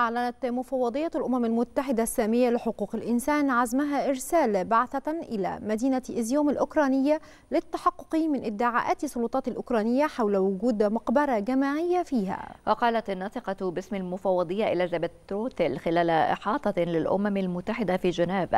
أعلنت مفوضية الأمم المتحدة السامية لحقوق الإنسان عزمها إرسال بعثة إلى مدينة إزيوم الأوكرانية للتحقق من ادعاءات السلطات الأوكرانية حول وجود مقبرة جماعية فيها وقالت الناطقة باسم المفوضية إليزابيث تروتل خلال إحاطة للأمم المتحدة في جنيف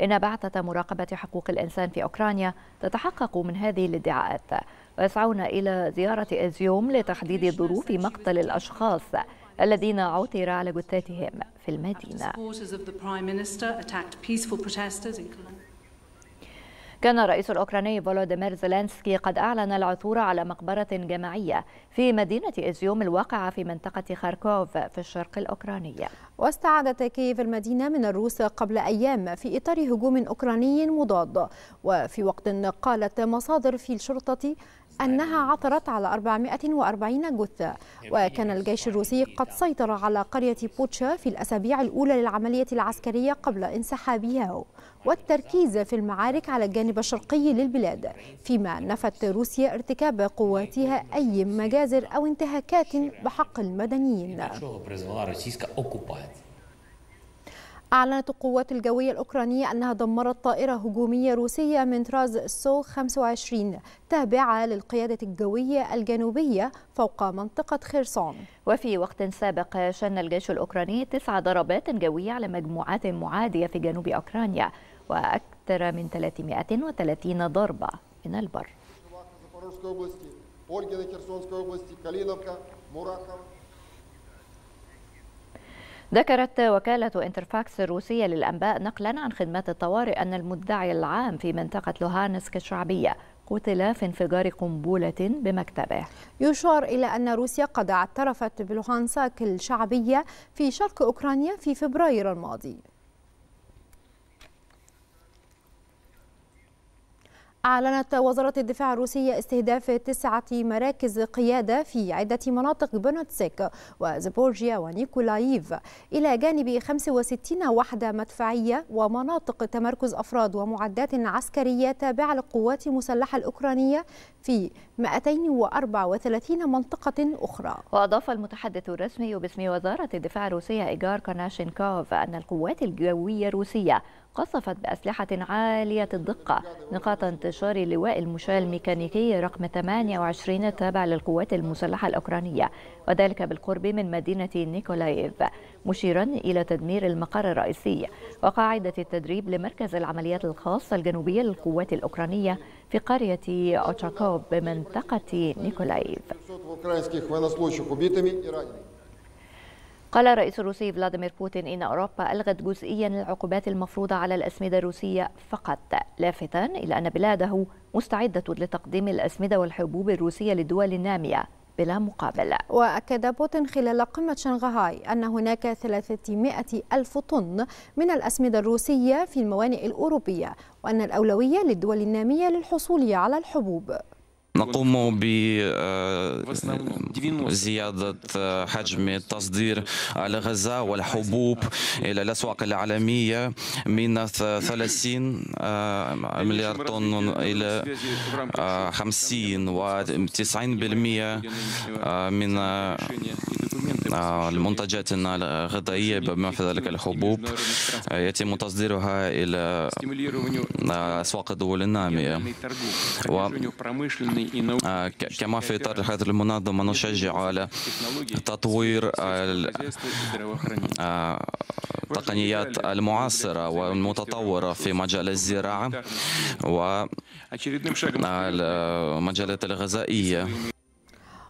إن بعثة مراقبة حقوق الإنسان في أوكرانيا تتحقق من هذه الادعاءات ويسعون إلى زيارة إزيوم لتحديد ظروف مقتل الأشخاص الذين عثر على جثاتهم في المدينة كان الرئيس الأوكراني فولوديمير زيلينسكي قد أعلن العثور على مقبرة جماعية في مدينة إزيوم الواقعة في منطقة خاركوف في الشرق الأوكراني واستعادت كييف المدينة من الروس قبل أيام في إطار هجوم أوكراني مضاد وفي وقت قالت مصادر في الشرطة أنها عثرت على 440 جثة وكان الجيش الروسي قد سيطر على قرية بوتشا في الأسابيع الأولى للعملية العسكرية قبل انسحابها والتركيز في المعارك على الجانب الشرقي للبلاد فيما نفت روسيا ارتكاب قواتها أي مجازر أو انتهاكات بحق المدنيين أعلنت القوات الجوية الأوكرانية أنها دمرت طائرة هجومية روسية من طراز سو 25 تابعة للقيادة الجوية الجنوبية فوق منطقة خرسون وفي وقت سابق شن الجيش الأوكراني تسع ضربات جوية على مجموعات معادية في جنوب أوكرانيا وأكثر من 330 ضربة من البر ذكرت وكالة انترفاكس الروسية للأنباء نقلا عن خدمات الطوارئ أن المدعي العام في منطقة لوهانسك الشعبية قتل في انفجار قنبلة بمكتبه يشار إلى أن روسيا قد اعترفت بلوهانسك الشعبية في شرق أوكرانيا في فبراير الماضي أعلنت وزارة الدفاع الروسية استهداف تسعة مراكز قيادة في عدة مناطق بنوتسك وزبورجيا ونيكولايف إلى جانب 65 وحدة مدفعية ومناطق تمركز أفراد ومعدات عسكرية تابعة للقوات المسلحة الأوكرانية في 234 منطقة أخرى وأضاف المتحدث الرسمي باسم وزارة الدفاع الروسية إيجار كناشينكوف أن القوات الجوية الروسية قصفت بأسلحة عالية الدقة نقاط انتشار لواء المشاة الميكانيكي رقم 28 التابع للقوات المسلحة الأوكرانية وذلك بالقرب من مدينة نيكولايف مشيرا إلى تدمير المقر الرئيسي وقاعدة التدريب لمركز العمليات الخاصة الجنوبية للقوات الأوكرانية في قرية أوتشاكوب بمنطقة نيكولايف. قال الرئيس الروسي فلاديمير بوتين إن أوروبا ألغت جزئيا العقوبات المفروضة على الأسمدة الروسية فقط لافتا إلى أن بلاده مستعدة لتقديم الأسمدة والحبوب الروسية للدول النامية بلا مقابل وأكد بوتين خلال قمة شنغهاي أن هناك 300 ألف طن من الأسمدة الروسية في الموانئ الأوروبية وأن الأولوية للدول النامية للحصول على الحبوب نقوم بزيادة آه، آه، آه، حجم التصدير على غزة والحبوب إلى الأسواق العالمية من 30 يعني مليار طن إلى 50 يعني و 90% يعني من آه، المنتجات الغذائية بما في ذلك الحبوب آه، يتم تصديرها إلى آه، أسواق الدول النامية و كما في إطار هذه المنظمة نشجع على تطوير التقنيات المعاصرة والمتطورة في مجال الزراعة ومجالات الغذائية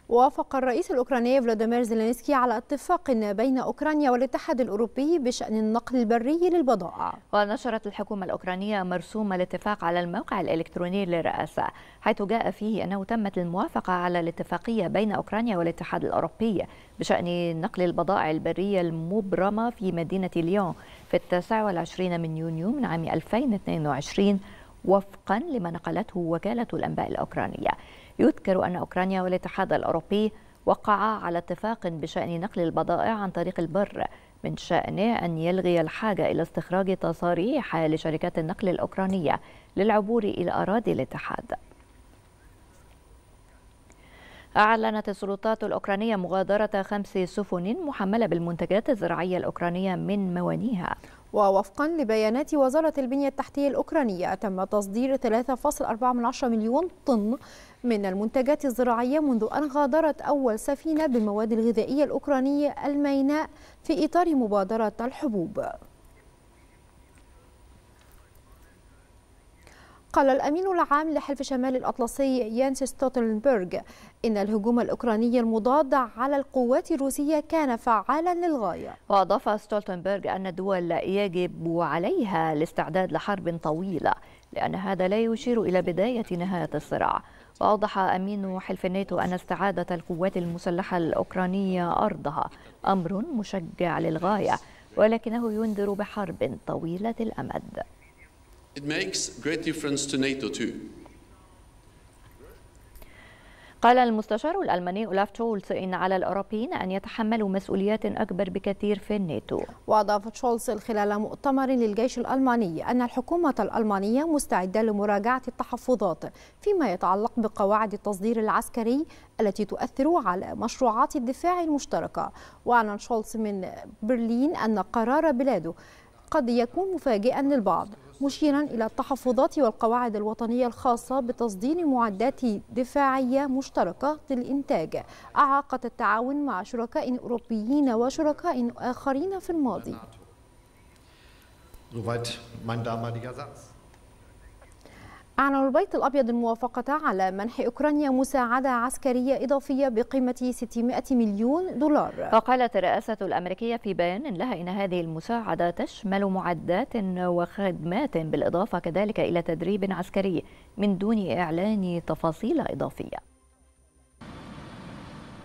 وافق الرئيس الأوكراني فلاديمير زيلينسكي على اتفاق بين أوكرانيا والاتحاد الأوروبي بشأن النقل البري للبضائع ونشرت الحكومة الأوكرانية مرسوم الاتفاق على الموقع الإلكتروني للرئاسة حيث جاء فيه أنه تمت الموافقة على الاتفاقية بين أوكرانيا والاتحاد الأوروبي بشأن نقل البضائع البرية المبرمة في مدينة ليون في 29 من يونيو من عام 2022 وفقا لما نقلته وكالة الأنباء الأوكرانية يذكر أن أوكرانيا والاتحاد الأوروبي وقعا على اتفاق بشأن نقل البضائع عن طريق البر من شأنه أن يلغي الحاجة إلى استخراج تصاريح لشركات النقل الأوكرانية للعبور إلى أراضي الاتحاد أعلنت السلطات الأوكرانية مغادرة خمس سفن محملة بالمنتجات الزراعية الأوكرانية من موانيها ووفقا لبيانات وزارة البنية التحتية الأوكرانية تم تصدير 3.4 مليون طن من المنتجات الزراعية منذ أن غادرت أول سفينة بالمواد الغذائية الأوكرانية الميناء في إطار مبادرة الحبوب قال الأمين العام لحلف شمال الأطلسي يانس ستوتنبرغ إن الهجوم الأوكراني المضاد على القوات الروسية كان فعالا للغاية وأضاف ستولتنبرغ أن الدول يجب عليها الاستعداد لحرب طويلة لأن هذا لا يشير إلى بداية نهاية الصراع وأوضح أمين حلف الناتو أن استعادة القوات المسلحة الأوكرانية أرضها أمر مشجع للغاية ولكنه ينذر بحرب طويلة الأمد makes great difference to NATO too. قال المستشار الألماني أولاف شولز إن على الأوروبيين أن يتحملوا مسؤوليات أكبر بكثير في الناتو وأضاف شولز خلال مؤتمر للجيش الألماني أن الحكومة الألمانية مستعدة لمراجعة التحفظات فيما يتعلق بقواعد التصدير العسكري التي تؤثر على مشروعات الدفاع المشتركة وأعلن شولز من برلين أن قرار بلاده قد يكون مفاجئا للبعض مشيرا إلى التحفظات والقواعد الوطنية الخاصة بتصدير معدات دفاعية مشتركة للإنتاج أعاقت التعاون مع شركاء أوروبيين وشركاء آخرين في الماضي. Soweit mein damaliger Satz. أعلن البيت الأبيض الموافقة على منح أوكرانيا مساعدة عسكرية إضافية بقيمة 600 مليون دولار وقالت الرئاسة الأمريكية في بيان لها إن هذه المساعدة تشمل معدات وخدمات بالإضافة كذلك إلى تدريب عسكري من دون إعلان تفاصيل إضافية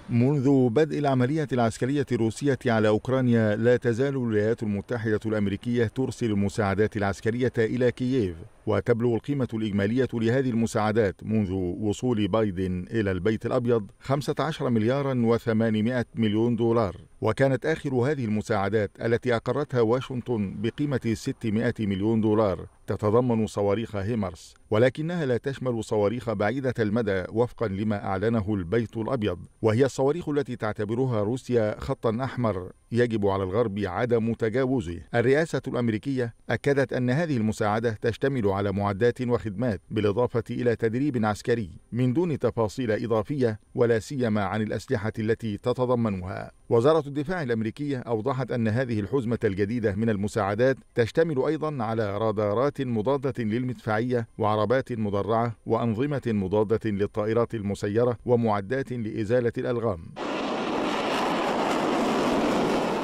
منذ بدء العملية العسكرية الروسية على أوكرانيا لا تزال الولايات المتحدة الأمريكية ترسل المساعدات العسكرية إلى كييف وتبلغ القيمة الإجمالية لهذه المساعدات منذ وصول بايدن إلى البيت الأبيض 15 مليارا و800 مليون دولار وكانت آخر هذه المساعدات التي أقرتها واشنطن بقيمة 600 مليون دولار تتضمن صواريخ هيمرس ولكنها لا تشمل صواريخ بعيدة المدى وفقا لما أعلنه البيت الأبيض وهي الصواريخ التي تعتبرها روسيا خطا أحمر يجب على الغرب عدم تجاوزه الرئاسة الأمريكية أكدت أن هذه المساعدة تشتمل على معدات وخدمات بالإضافة إلى تدريب عسكري من دون تفاصيل إضافية ولا سيما عن الأسلحة التي تتضمنها وزارة الدفاع الأمريكية أوضحت أن هذه الحزمة الجديدة من المساعدات تشتمل أيضا على رادارات مضادة للمدفعية وعربات مدرعة وأنظمة مضادة للطائرات المسيرة ومعدات لإزالة الألغام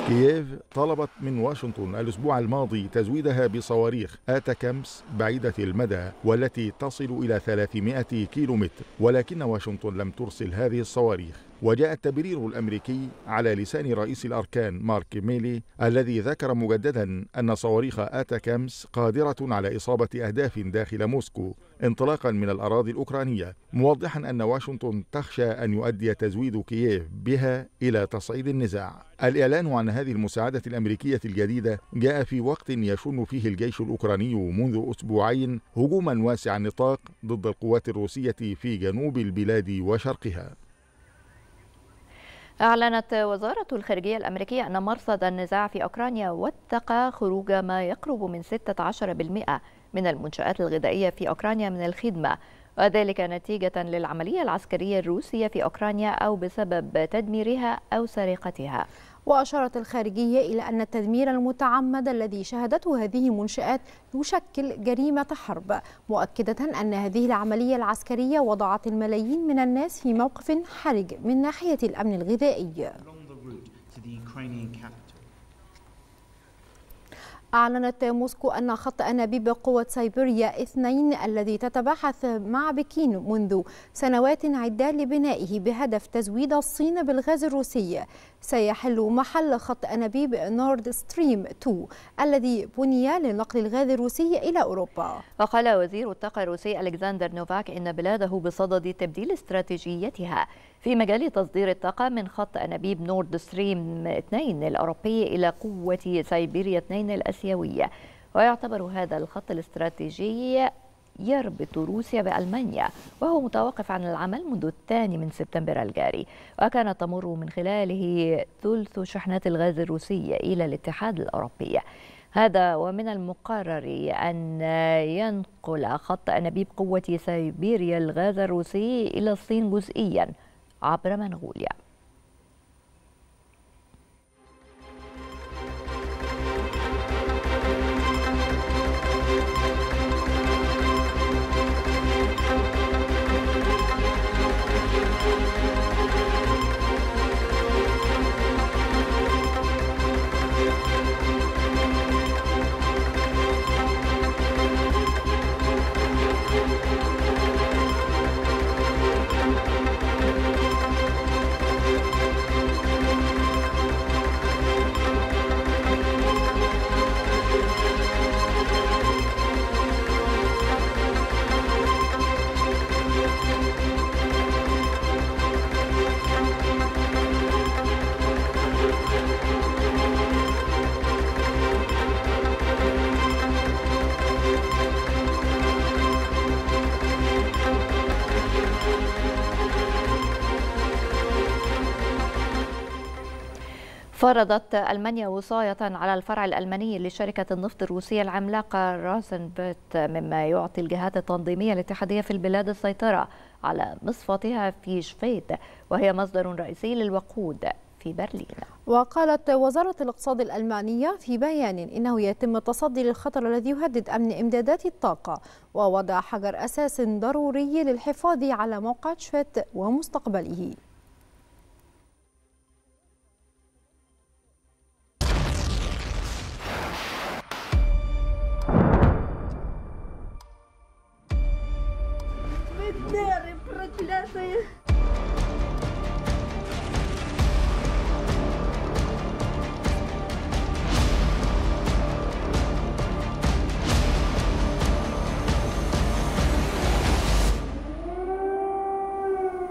كييف طلبت من واشنطن الأسبوع الماضي تزويدها بصواريخ كامس بعيدة المدى والتي تصل إلى 300 كيلومتر ولكن واشنطن لم ترسل هذه الصواريخ وجاء التبرير الأمريكي على لسان رئيس الأركان مارك ميلي الذي ذكر مجددا أن صواريخ آتاكامس قادرة على إصابة أهداف داخل موسكو انطلاقا من الأراضي الأوكرانية موضحا أن واشنطن تخشى أن يؤدي تزويد كييف بها إلى تصعيد النزاع الإعلان عن هذه المساعدة الأمريكية الجديدة جاء في وقت يشن فيه الجيش الأوكراني منذ أسبوعين هجوما واسع النطاق ضد القوات الروسية في جنوب البلاد وشرقها أعلنت وزارة الخارجية الأمريكية أن مرصد النزاع في أوكرانيا وثق خروج ما يقرب من 16% من المنشآت الغذائية في أوكرانيا من الخدمة وذلك نتيجة للعملية العسكرية الروسية في أوكرانيا أو بسبب تدميرها أو سرقتها وأشارت الخارجية إلى أن التدمير المتعمد الذي شهدته هذه المنشآت يشكل جريمة حرب مؤكدة أن هذه العملية العسكرية وضعت الملايين من الناس في موقف حرج من ناحية الأمن الغذائي. أعلنت موسكو أن خط أنابيب قوة سيبيريا اثنين الذي تتباحث مع بكين منذ سنوات عدة لبنائه بهدف تزويد الصين بالغاز الروسي سيحل محل خط أنابيب نورد ستريم 2 الذي بني لنقل الغاز الروسي إلى أوروبا وقال وزير الطاقة الروسي ألكسندر نوفاك إن بلاده بصدد تبديل استراتيجيتها في مجال تصدير الطاقة من خط أنابيب نورد ستريم 2 الأوروبي إلى قوة سيبيريا 2 الأسيوية ويعتبر هذا الخط الاستراتيجي يربط روسيا بألمانيا وهو متوقف عن العمل منذ الثاني من سبتمبر الجاري وكانت تمر من خلاله ثلث شحنات الغاز الروسية إلى الاتحاد الأوروبي هذا ومن المقرر أن ينقل خط أنابيب قوة سيبيريا الغاز الروسي إلى الصين جزئياً عبر منغوليا فرضت ألمانيا وصاية على الفرع الألماني لشركة النفط الروسية العملاقة راسنبت مما يعطي الجهات التنظيمية الاتحادية في البلاد السيطرة على مصفاتها في شفيد وهي مصدر رئيسي للوقود في برلين وقالت وزارة الاقتصاد الألمانية في بيان إنه يتم التصدي للخطر الذي يهدد أمن إمدادات الطاقة ووضع حجر أساس ضروري للحفاظ على موقع شفت ومستقبله